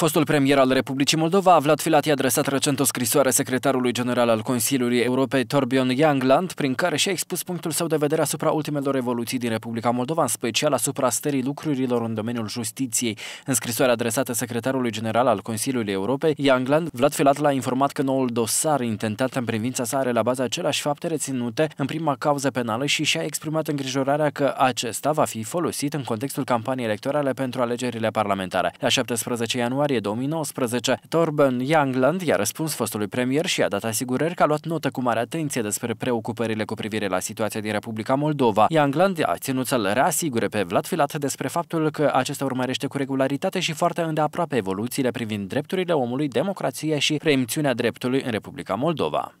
Fostul premier al Republicii Moldova, Vlad Filat, i-a adresat recent o scrisoare secretarului general al Consiliului Europei, Torbion Jagland, prin care și-a expus punctul său de vedere asupra ultimelor evoluții din Republica Moldova, în special asupra stării lucrurilor în domeniul justiției. În scrisoarea adresată secretarului general al Consiliului Europei, Jagland, Vlad Filat l-a informat că noul dosar intentat în privința sa are la bază aceleași fapte reținute în prima cauză penală și și-a exprimat îngrijorarea că acesta va fi folosit în contextul campaniei electorale pentru alegerile parlamentare. La 17 ianuarie, ianuarie 2019. Torben Youngland i-a răspuns fostului premier și a dat asigurări că a luat notă cu mare atenție despre preocupările cu privire la situația din Republica Moldova. Youngland a ținut să-l reasigure pe Vlad Filat despre faptul că acesta urmărește cu regularitate și foarte îndeaproape evoluțiile privind drepturile omului, democrația și preemțiunea dreptului în Republica Moldova.